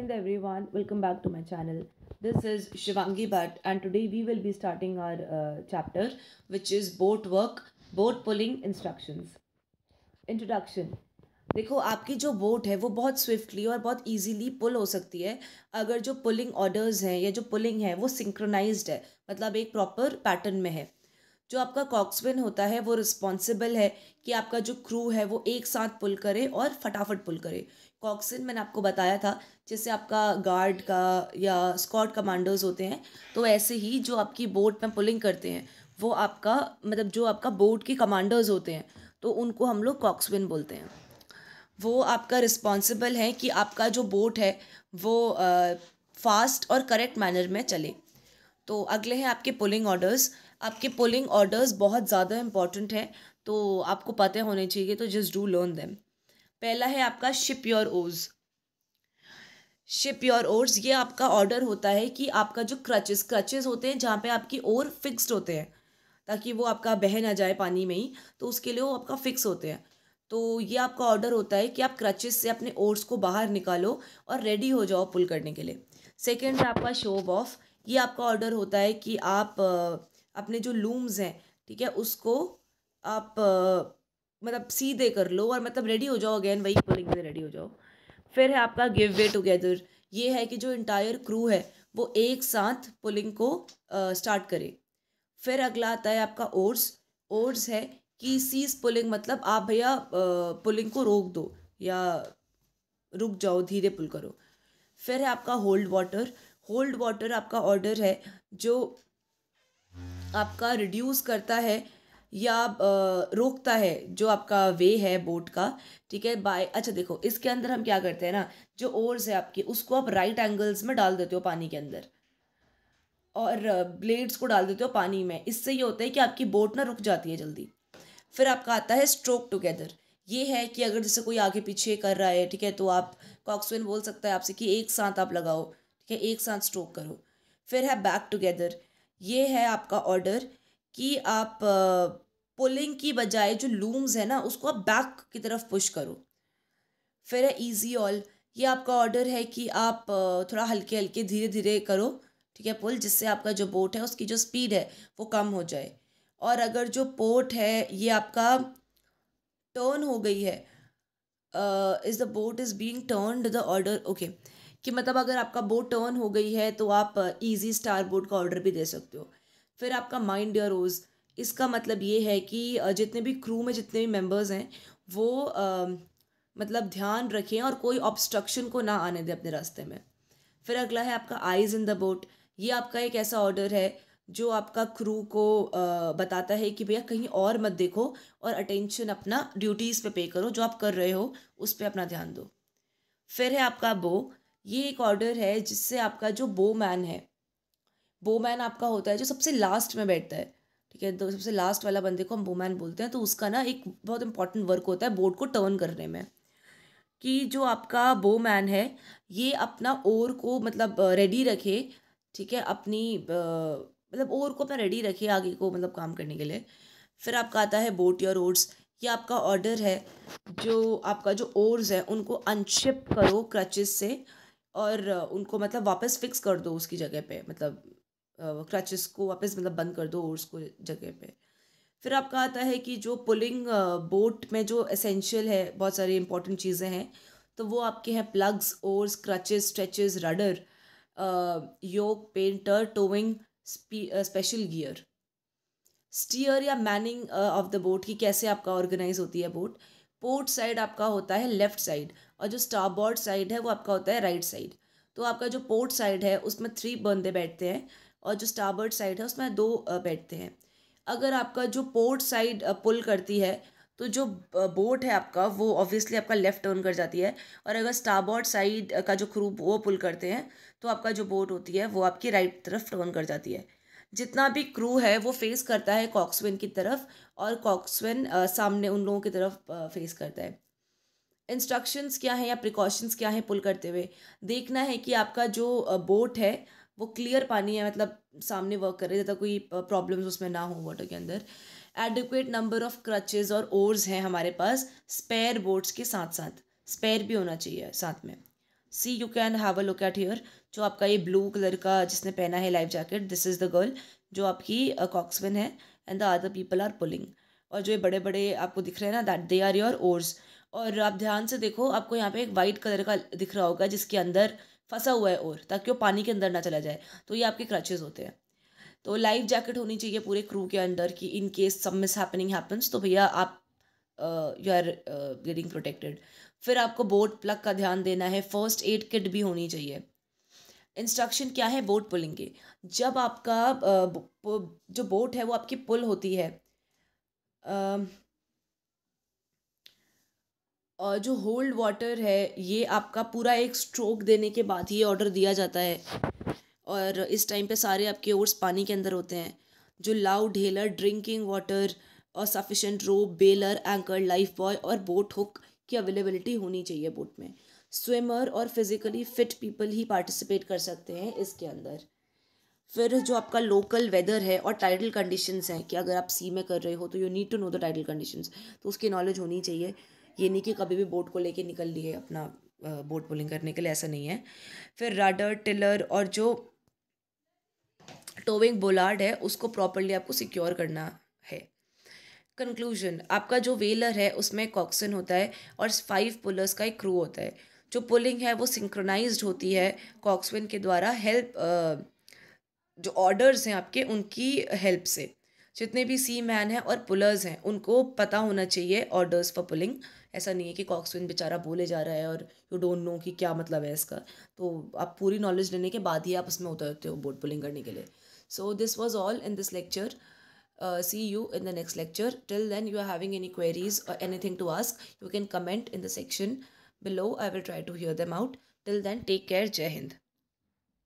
Hind everyone welcome back to my channel this is Shivangi Bhatt and today we will be starting our chapter which is boat work boat pulling instruction introduction देखो आपकी जो boat है वो बहुत swiftly और बहुत easily पुल हो सकती है अगर जो पुलिंग ऑर्डर्स हैं या जो पुलिंग है वो सिंक्रोनाइज है मतलब एक प्रॉपर पैटर्न में है जो आपका कॉक्सविन होता है वो रिस्पॉन्सिबल है कि आपका जो क्रू है वो एक साथ पुल करे और फटाफट पुल करे कॉक्सिन मैंने आपको बताया था जैसे आपका गार्ड का या स्कॉट कमांडर्स होते हैं तो ऐसे ही जो आपकी बोट में पुलिंग करते हैं वो आपका मतलब जो आपका बोट के कमांडर्स होते हैं तो उनको हम लोग कॉक्सविन बोलते हैं वो आपका रिस्पॉन्सिबल है कि आपका जो बोट है वो फास्ट और करेक्ट मैनर में चले तो अगले हैं आपके पुलिंग ऑर्डर्स आपके पोलिंग ऑर्डर्स बहुत ज़्यादा इंपॉर्टेंट हैं तो आपको पते होने चाहिए तो जस्ट डू लर्न दैम पहला है आपका ship your oars ship your oars ये आपका ऑर्डर होता है कि आपका जो क्रचेस क्रचेस होते हैं जहाँ पे आपकी ओर फिक्स्ड होते हैं ताकि वो आपका बह ना जाए पानी में ही तो उसके लिए वो आपका फिक्स होते हैं तो ये आपका ऑर्डर होता है कि आप क्रचेस से अपने ओर्स को बाहर निकालो और रेडी हो जाओ पुल करने के लिए सेकेंड है आपका शो ऑफ ये आपका ऑर्डर होता है कि आप अपने जो लूम्स हैं ठीक है उसको आप आ, मतलब सीधे कर लो और मतलब रेडी हो जाओ अगेन वही पुलिंग में रेडी हो जाओ फिर है आपका गिव वे टुगेदर ये है कि जो इंटायर क्रू है वो एक साथ पुलिंग को आ, स्टार्ट करे फिर अगला आता है आपका ओर्स ओर्स है कि सीज पुलिंग मतलब आप भैया पुलिंग को रोक दो या रुक जाओ धीरे पुल करो फिर है आपका होल्ड वाटर होल्ड वाटर आपका ऑर्डर है जो आपका रिड्यूस करता है या रोकता है जो आपका वे है बोट का ठीक है बाय अच्छा देखो इसके अंदर हम क्या करते हैं ना जो ओर्स है आपके उसको आप राइट एंगल्स में डाल देते हो पानी के अंदर और ब्लेड्स को डाल देते हो पानी में इससे ये होता है कि आपकी बोट ना रुक जाती है जल्दी फिर आपका आता है स्ट्रोक टुगेदर ये है कि अगर जैसे कोई आगे पीछे कर रहा है ठीक है तो आप कॉक्सविन बोल सकता है आपसे कि एक साथ आप लगाओ ठीक है एक साथ स्ट्रोक करो फिर है बैक टुगेदर ये है आपका ऑर्डर कि आप पुलिंग की बजाय जो लूम्स है ना उसको आप बैक की तरफ पुश करो फिर है ईजी ऑल ये आपका ऑर्डर है कि आप थोड़ा हल्के हल्के धीरे धीरे करो ठीक है पुल जिससे आपका जो बोट है उसकी जो स्पीड है वो कम हो जाए और अगर जो पोर्ट है ये आपका टर्न हो गई है is the boat is being turned the order okay कि मतलब अगर आपका बोट टर्न हो गई है तो आप इजी स्टार बोट का ऑर्डर भी दे सकते हो फिर आपका माइंड योर रोज़ इसका मतलब ये है कि जितने भी क्रू में जितने भी मेम्बर्स हैं वो आ, मतलब ध्यान रखें और कोई ऑब्स्ट्रक्शन को ना आने दें अपने रास्ते में फिर अगला है आपका आइज़ इन द बोट ये आपका एक ऐसा ऑर्डर है जो आपका क्रू को बताता है कि भैया कहीं और मत देखो और अटेंशन अपना ड्यूटीज़ पे पे करो जो आप कर रहे हो उस पर अपना ध्यान दो फिर है आपका बो ये एक ऑर्डर है जिससे आपका जो बो मैन है बो मैन आपका होता है जो सबसे लास्ट में बैठता है ठीक है तो सबसे लास्ट वाला बंदे को हम बोमैन बोलते हैं तो उसका ना एक बहुत इंपॉर्टेंट वर्क होता है बोर्ड को टर्न करने में कि जो आपका बो मैन है ये अपना ओर को मतलब रेडी रखे ठीक है अपनी मतलब ओर को अपना रेडी रखे आगे को मतलब काम करने के लिए फिर आपका आता है बोट या रोड्स ये आपका ऑर्डर है जो आपका जो ओर्स है उनको अनशिप करो क्रचेस से और उनको मतलब वापस फिक्स कर दो उसकी जगह पे मतलब क्रचेस को वापस मतलब बंद कर दो ओर्स को जगह पे फिर आपका आता है कि जो पुलिंग बोट में जो एसेंशियल है बहुत सारी इंपॉर्टेंट चीज़ें हैं तो वो आपके हैं plugs oars crutches stretchers rudder yoke painter towing special gear steer या मैनिंग ऑफ द बोट की कैसे आपका ऑर्गेनाइज होती है बोट पोर्ट साइड आपका होता है लेफ्ट साइड और जो स्टारबोर्ड साइड है वो आपका होता है राइट right साइड तो आपका जो पोर्ट साइड है उसमें थ्री बंदे बैठते हैं और जो स्टारबर्ड साइड है उसमें दो बैठते हैं अगर आपका जो पोर्ट साइड पुल करती है तो जो बोट है आपका वो ऑब्वियसली आपका लेफ़्ट टर्न कर जाती है और अगर स्टारबोर्ड साइड का जो क्रू वो पुल करते हैं तो आपका जो बोट होती है वो आपकी राइट तरफ टर्न कर जाती है जितना भी क्रू है वो फेस करता है कॉक्सवेन की तरफ और कॉक्सवेन सामने उन लोगों की तरफ फेस करता है इंस्ट्रक्शंस क्या है या प्रिकॉशंस क्या है पुल करते हुए देखना है कि आपका जो बोट है वो क्लियर पानी है मतलब सामने वर्क करे ज़्यादा कोई प्रॉब्लम्स उसमें ना हो वाटर के अंदर एडिक्वेट नंबर ऑफ क्रचेज और ओर्स हैं हमारे पास स्पेयर बोट्स के साथ साथ स्पेयर भी होना चाहिए साथ में see you can have a look at here जो आपका ये ब्लू कलर का जिसने पहना है life jacket this is the girl जो आपकी कॉक्समैन uh, है and the other people are pulling और जो ये बड़े बड़े आपको दिख रहे हैं ना that they are your oars और आप ध्यान से देखो आपको यहाँ पे एक वाइट कलर का दिख रहा होगा जिसके अंदर फंसा हुआ है ओर ताकि वो पानी के अंदर ना चला जाए तो ये आपके क्रचेज होते हैं तो लाइफ जैकेट होनी चाहिए पूरे क्रू के अंदर कि in case some miss happening happens तो भैया आप यू आर गेटिंग प्रोटेक्टेड फिर आपको बोट प्लग का ध्यान देना है फर्स्ट एड किट भी होनी चाहिए इंस्ट्रक्शन क्या है बोट पुलिंग के जब आपका जो बोट है वो आपकी पुल होती है और जो होल्ड वाटर है ये आपका पूरा एक स्ट्रोक देने के बाद ही ऑर्डर दिया जाता है और इस टाइम पे सारे आपके ओर्स पानी के अंदर होते हैं जो लाउ ढेलर ड्रिंकिंग वाटर और sufficient rope bailer anchor life buoy और बोट हुक की अवेलेबिलिटी होनी चाहिए बोट में स्विमर और फिज़िकली फिट पीपल ही पार्टिसिपेट कर सकते हैं इसके अंदर फिर जो आपका लोकल वेदर है और टाइडल कंडीशंस हैं कि अगर आप सी में कर रहे हो तो you need to know the tidal conditions तो उसकी नॉलेज होनी चाहिए ये नहीं कि कभी भी बोट को लेके निकल लिए अपना बोट पुलिंग करने के लिए ऐसा नहीं है फिर राडर टिलर और जो टोविंग बोलार्ड है उसको प्रॉपरली आपको सिक्योर करना है कंक्लूजन आपका जो वेलर है उसमें कॉक्सन होता है और फाइव पुलर्स का एक क्रू होता है जो पुलिंग है वो सिंक्रोनाइज्ड होती है कॉक्सविन के द्वारा हेल्प जो ऑर्डर्स हैं आपके उनकी हेल्प से जितने भी सी मैन हैं और पुलर्स हैं उनको पता होना चाहिए ऑर्डर्स फॉर पुलिंग ऐसा नहीं है कि कॉक्सविन बेचारा बोले जा रहा है और यू डोंट नो कि क्या मतलब है इसका तो आप पूरी नॉलेज लेने के बाद ही आप उसमें उतरते हो बोट पुलिंग करने के लिए so this was all in this lecture you in the next lecture till then you are having any queries or anything to ask you can comment in the section below. I will try to hear them out. Till then, take care. Jai Hind.